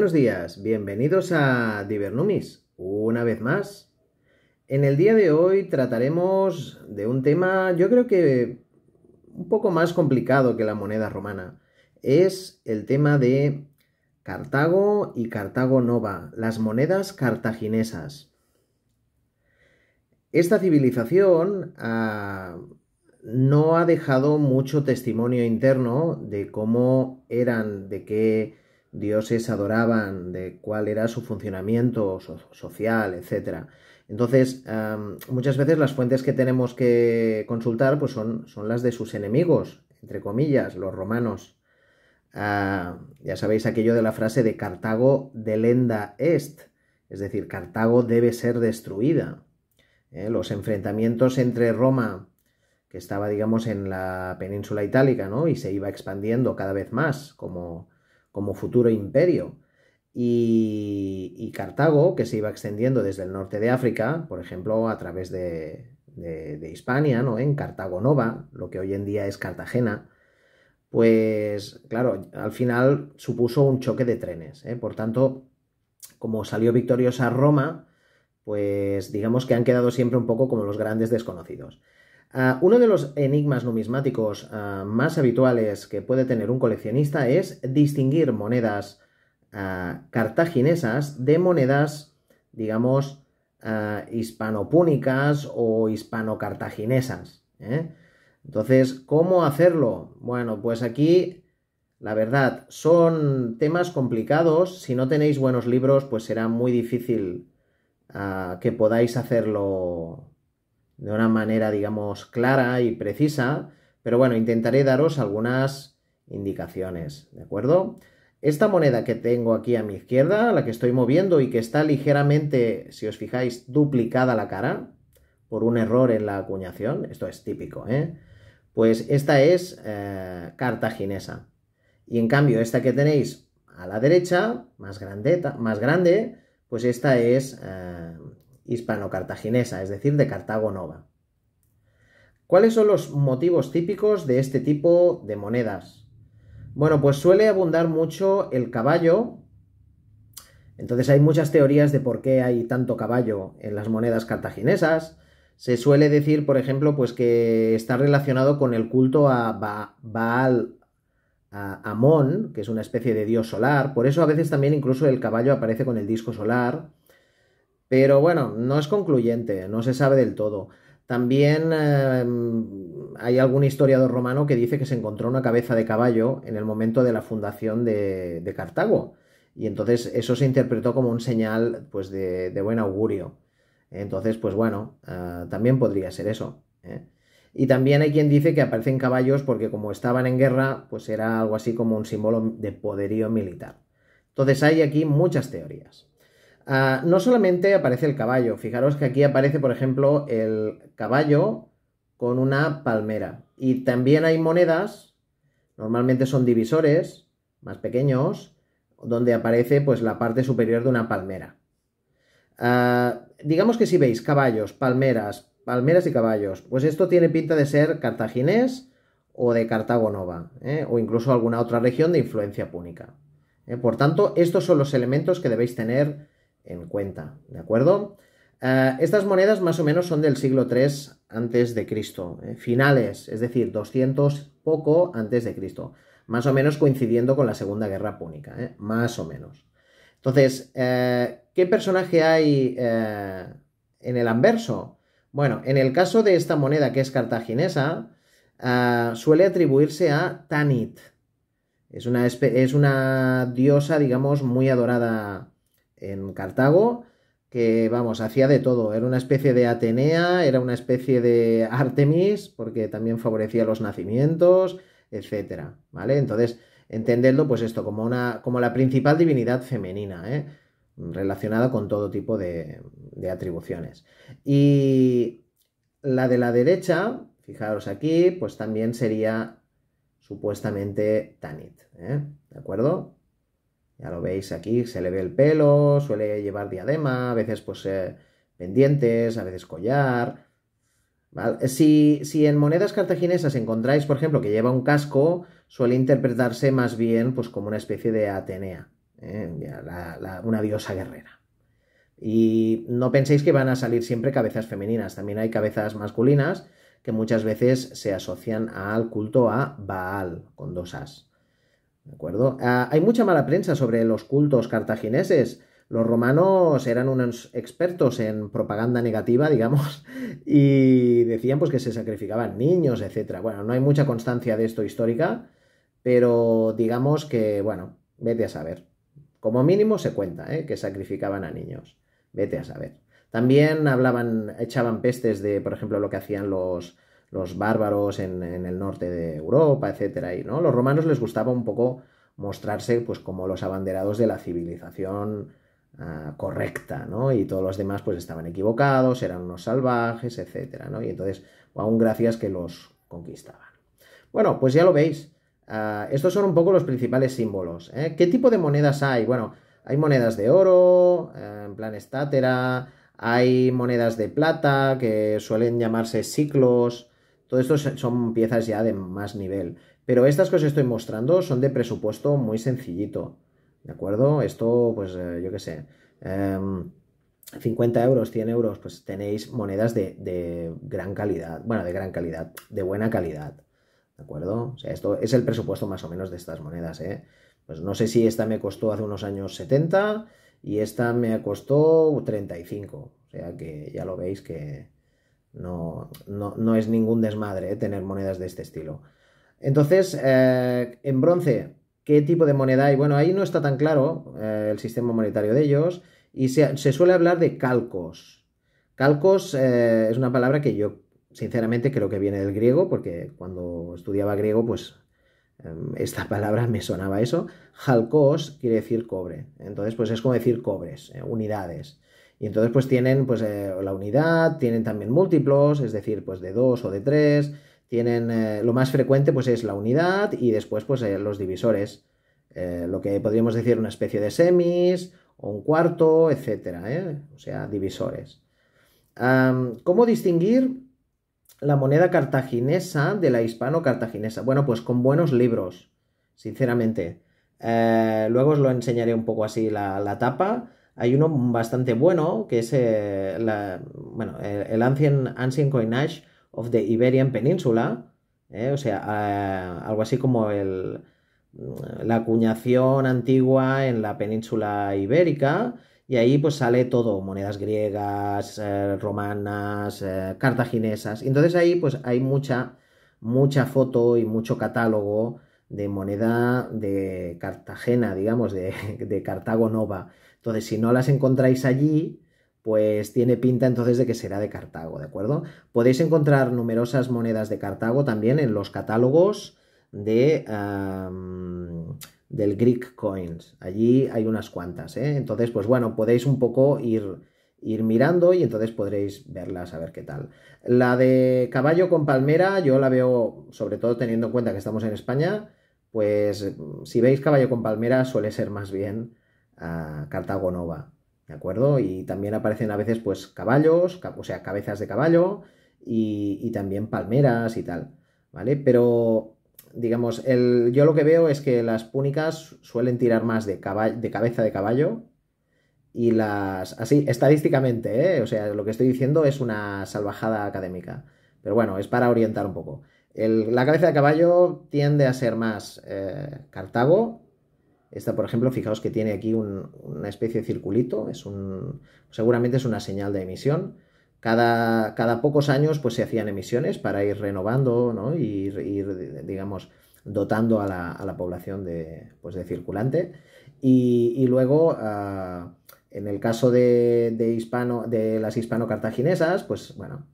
Buenos días, bienvenidos a Divernumis, una vez más. En el día de hoy trataremos de un tema yo creo que un poco más complicado que la moneda romana. Es el tema de Cartago y Cartago Nova, las monedas cartaginesas. Esta civilización ah, no ha dejado mucho testimonio interno de cómo eran, de qué dioses adoraban, de cuál era su funcionamiento social, etc. Entonces, muchas veces las fuentes que tenemos que consultar pues son, son las de sus enemigos, entre comillas, los romanos. Ah, ya sabéis aquello de la frase de Cartago de Lenda est, es decir, Cartago debe ser destruida. Eh, los enfrentamientos entre Roma, que estaba, digamos, en la península itálica, ¿no? Y se iba expandiendo cada vez más, como como futuro imperio. Y, Cartago, que se iba extendiendo desde el norte de África, por ejemplo, a través de, Hispania, ¿no? en Cartago Nova, lo que hoy en día es Cartagena, pues claro, al final supuso un choque de trenes. ¿eh? Por tanto, como salió victoriosa Roma, pues digamos que han quedado siempre un poco como los grandes desconocidos. Ah, uno de los enigmas numismáticos ah, más habituales que puede tener un coleccionista es distinguir monedas ah, cartaginesas de monedas, digamos, hispanopúnicas o hispanocartaginesas. ¿eh? Entonces, ¿cómo hacerlo? Bueno, pues aquí, la verdad, son temas complicados. Si no tenéis buenos libros, pues será muy difícil que podáis hacerlo de una manera, digamos, clara y precisa, pero bueno, intentaré daros algunas indicaciones, ¿de acuerdo? Esta moneda que tengo aquí a mi izquierda, la que estoy moviendo y que está ligeramente, si os fijáis, duplicada la cara por un error en la acuñación, esto es típico, ¿eh? Pues esta es eh, cartaginesa. Y en cambio, esta que tenéis a la derecha, más, grandeta, más grande, pues esta es eh, hispano-cartaginesa, es decir, de Cartago Nova. ¿Cuáles son los motivos típicos de este tipo de monedas? Bueno, pues suele abundar mucho el caballo. Entonces hay muchas teorías de por qué hay tanto caballo en las monedas cartaginesas. Se suele decir, por ejemplo, pues que está relacionado con el culto a Baal a Amón, que es una especie de dios solar. Por eso a veces también incluso el caballo aparece con el disco solar. Pero bueno, no es concluyente, no se sabe del todo. También em, hay algún historiador romano que dice que se encontró una cabeza de caballo en el momento de la fundación de, Cartago. Y entonces eso se interpretó como un señal pues, de, buen augurio. Entonces, pues bueno, ah, también podría ser eso. ¿eh? Y también hay quien dice que aparecen caballos porque como estaban en guerra, pues era algo así como un símbolo de poderío militar. Entonces hay aquí muchas teorías. Ah, no solamente aparece el caballo, fijaros que aquí aparece, por ejemplo, el caballo con una palmera. Y también hay monedas, normalmente son divisores más pequeños, donde aparece pues la parte superior de una palmera. Ah, digamos que si veis caballos, palmeras, palmeras y caballos, pues esto tiene pinta de ser cartaginés o de Cartago Nova, ¿eh? o incluso alguna otra región de influencia púnica. ¿eh? Por tanto, estos son los elementos que debéis tener en cuenta, ¿de acuerdo? Eh, estas monedas más o menos son del siglo III antes de Cristo, eh, finales, es decir, 200 poco antes de Cristo, más o menos coincidiendo con la Segunda Guerra Púnica, eh, más o menos. Entonces, ¿qué personaje hay en el anverso? Bueno, en el caso de esta moneda que es cartaginesa, suele atribuirse a Tanit. Es una, es una diosa, digamos, muy adorada en Cartago, que vamos, hacía de todo. Era una especie de Atenea, era una especie de Artemis, porque también favorecía los nacimientos, etcétera. ¿Vale? Entonces, entenderlo, pues esto, como una. como la principal divinidad femenina, ¿eh? relacionada con todo tipo de, atribuciones. Y la de la derecha, fijaros aquí, pues también sería supuestamente Tanit. ¿eh? ¿De acuerdo? Ya lo veis aquí, se le ve el pelo, suele llevar diadema, a veces pues eh, pendientes, a veces collar. Eh, si, en monedas cartaginesas encontráis, por ejemplo, que lleva un casco, suele interpretarse más bien pues como una especie de Atenea, ¿eh? una diosa guerrera. Y no penséis que van a salir siempre cabezas femeninas, también hay cabezas masculinas que muchas veces se asocian al culto a Baal, con dos as. ¿De acuerdo? Ah, hay mucha mala prensa sobre los cultos cartagineses. Los romanos eran unos expertos en propaganda negativa, digamos, y decían pues que se sacrificaban niños, etc. Bueno, no hay mucha constancia de esto histórica, pero digamos que, bueno, vete a saber. Como mínimo se cuenta, ¿eh? que sacrificaban a niños. Vete a saber. También hablaban, echaban pestes de, por ejemplo, lo que hacían los, los bárbaros en, el norte de Europa, etcétera, y ¿no? Los romanos les gustaba un poco mostrarse pues, como los abanderados de la civilización ah, correcta, ¿no? Y todos los demás pues estaban equivocados, eran unos salvajes, etcétera, Y entonces, aún gracias que los conquistaban. Bueno, pues ya lo veis. Ah, estos son un poco los principales símbolos. ¿eh? ¿Qué tipo de monedas hay? Bueno, hay monedas de oro, eh, en plan estátera, hay monedas de plata que suelen llamarse ciclos, todo esto son piezas ya de más nivel. Pero estas que os estoy mostrando son de presupuesto muy sencillito. ¿De acuerdo? Esto, pues eh, yo qué sé. 50 em, euros, 100 euros, pues tenéis monedas de, de, gran calidad. Bueno, de gran calidad, de buena calidad. ¿De acuerdo? O sea, esto es el presupuesto más o menos de estas monedas, ¿eh? Pues no sé si esta me costó hace unos años 70 y esta me costó 35. O sea que ya lo veis que, no, no, es ningún desmadre eh, tener monedas de este estilo. Entonces, eh, en bronce, ¿qué tipo de moneda hay? Bueno, ahí no está tan claro eh, el sistema monetario de ellos y se, suele hablar de calcos. Calcos es una palabra que yo sinceramente creo que viene del griego porque cuando estudiaba griego pues em, esta palabra me sonaba eso. halcos quiere decir cobre. Entonces, pues es como decir cobres, unidades. Y entonces pues tienen pues eh, la unidad, tienen también múltiplos, es decir, pues de 2 o de 3, tienen eh, lo más frecuente pues es la unidad y después pues eh, los divisores, lo que podríamos decir una especie de semis o un cuarto, etcétera, o sea, divisores. ¿Cómo distinguir la moneda cartaginesa de la hispano-cartaginesa? Bueno, pues con buenos libros, sinceramente. luego os lo enseñaré un poco así la, la tapa, hay uno bastante bueno, que es eh, el, Ancient, Coinage of the Iberian Peninsula, eh, o sea, eh, algo así como mm, la acuñación antigua en la península ibérica, y ahí pues sale todo, monedas griegas, romanas, eh, cartaginesas. Entonces ahí pues hay mucha, mucha foto y mucho catálogo de moneda de Cartagena, digamos, de, Cartago Nova. Entonces, si no las encontráis allí, pues tiene pinta entonces de que será de Cartago, ¿de acuerdo? Podéis encontrar numerosas monedas de Cartago también en los catálogos de, del Greek Coins. Allí hay unas cuantas, ¿eh? Entonces, pues bueno, podéis un poco ir, ir mirando y entonces podréis verlas a ver qué tal. La de caballo con palmera yo la veo, sobre todo teniendo en cuenta que estamos en España, pues si veis caballo con palmera suele ser más bien ah, Cartago Nova, ¿de acuerdo? Y también aparecen a veces pues caballos, o sea, cabezas de caballo y, también palmeras y tal, ¿vale? Pero digamos, el, yo lo que veo es que las púnicas suelen tirar más de, de cabeza de caballo y las... Así, estadísticamente, ¿eh? o sea, lo que estoy diciendo es una salvajada académica. Pero bueno, es para orientar un poco la cabeza de caballo tiende a ser más eh, Cartago. Esta, por ejemplo, fijaos que tiene aquí una especie de circulito, es seguramente es una señal de emisión. Cada, pocos años pues, se hacían emisiones para ir renovando ¿no? y ir, digamos, dotando a la, a la población de, pues, de, circulante. Y, luego, ah, en el caso de, de, hispano, de las hispano-cartaginesas, pues bueno,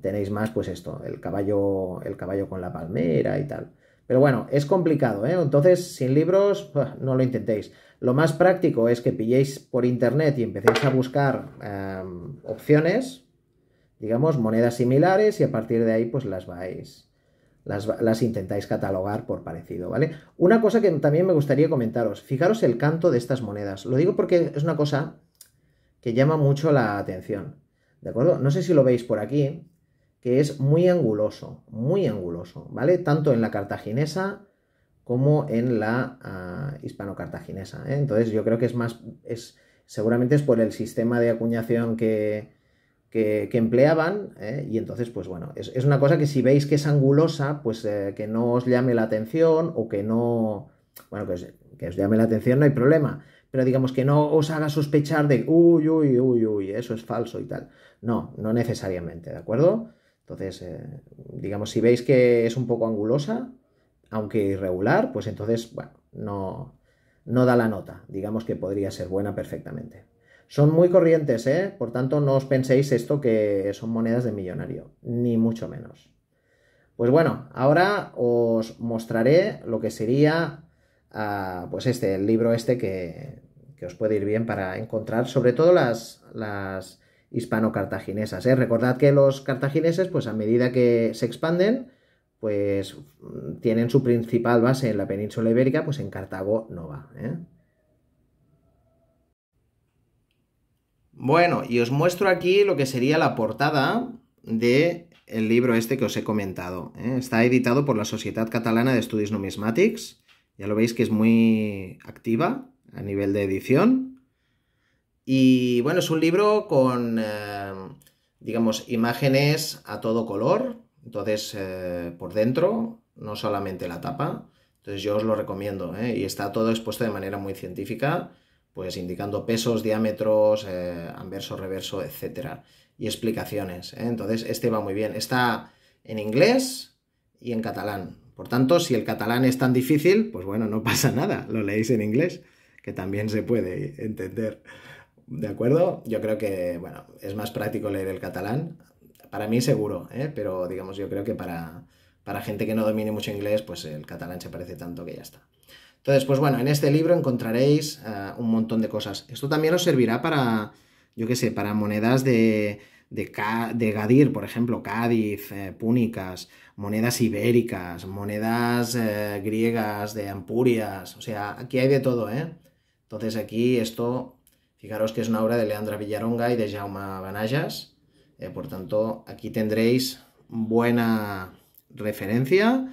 tenéis más, pues esto, el caballo, el caballo con la palmera y tal. Pero bueno, es complicado, ¿eh? Entonces, sin libros, no lo intentéis. Lo más práctico es que pilléis por internet y empecéis a buscar em, opciones, digamos, monedas similares, y a partir de ahí, pues las vais. Las, las, intentáis catalogar por parecido, ¿vale? Una cosa que también me gustaría comentaros, fijaros el canto de estas monedas. Lo digo porque es una cosa que llama mucho la atención. ¿De acuerdo? No sé si lo veis por aquí, que es muy anguloso, muy anguloso, ¿vale? Tanto en la cartaginesa como en la ah, hispano-cartaginesa. ¿eh? Entonces yo creo que es más, es, seguramente es por el sistema de acuñación que, que, empleaban, ¿eh? y entonces, pues bueno, es, una cosa que si veis que es angulosa, pues eh, que no os llame la atención o que no, bueno, que os llame la atención no hay problema, pero digamos que no os haga sospechar de, uy, uy, uy, uy, eso es falso y tal. No, no necesariamente, ¿de acuerdo? Entonces, eh, digamos, si veis que es un poco angulosa, aunque irregular, pues entonces, bueno, no, no da la nota. Digamos que podría ser buena perfectamente. Son muy corrientes, ¿eh? Por tanto, no os penséis esto que son monedas de millonario, ni mucho menos. Pues bueno, ahora os mostraré lo que sería, ah, pues este, el libro este que, que os puede ir bien para encontrar sobre todo las, las hispano-cartaginesas. ¿eh? Recordad que los cartagineses, pues a medida que se expanden, pues mm, tienen su principal base en la península ibérica, pues en Cartago no va ¿eh? Bueno, y os muestro aquí lo que sería la portada de el libro este que os he comentado. ¿eh? Está editado por la Sociedad Catalana de Estudios Numismatics. Ya lo veis que es muy activa a nivel de edición. Y bueno, es un libro con, eh, digamos, imágenes a todo color, entonces eh, por dentro, no solamente la tapa. Entonces yo os lo recomiendo, ¿eh? y está todo expuesto de manera muy científica, pues indicando pesos, diámetros, anverso, reverso, etcétera Y explicaciones. Entonces este va muy bien. Está en inglés y en catalán. Por tanto, si el catalán es tan difícil, pues bueno, no pasa nada, lo leéis en inglés que también se puede entender. ¿De acuerdo? Yo creo que, bueno, es más práctico leer el catalán. Para mí seguro, ¿eh? pero digamos, yo creo que para, para gente que no domine mucho inglés, pues el catalán se parece tanto que ya está. Entonces, pues bueno, en este libro encontraréis eh, un montón de cosas. Esto también os servirá para, yo qué sé, para monedas de, de, Gadir, por ejemplo, Cádiz, eh, púnicas, monedas ibéricas, monedas eh, griegas de Ampurias. O sea, aquí hay de todo, ¿eh? Entonces aquí esto, fijaros que es una obra de Leandra Villaronga y de Jaume Banallas, eh, por tanto aquí tendréis buena referencia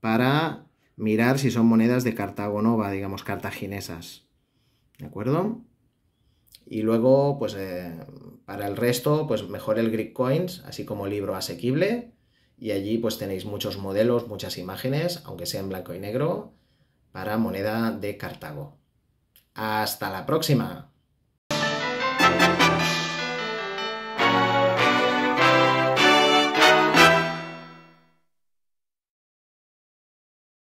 para mirar si son monedas de Cartago Nova, digamos cartaginesas, ¿de acuerdo? Y luego, pues eh, para el resto, pues mejor el Greek Coins, así como libro asequible, y allí pues tenéis muchos modelos, muchas imágenes, aunque sea en blanco y negro, para moneda de Cartago. Hasta la próxima.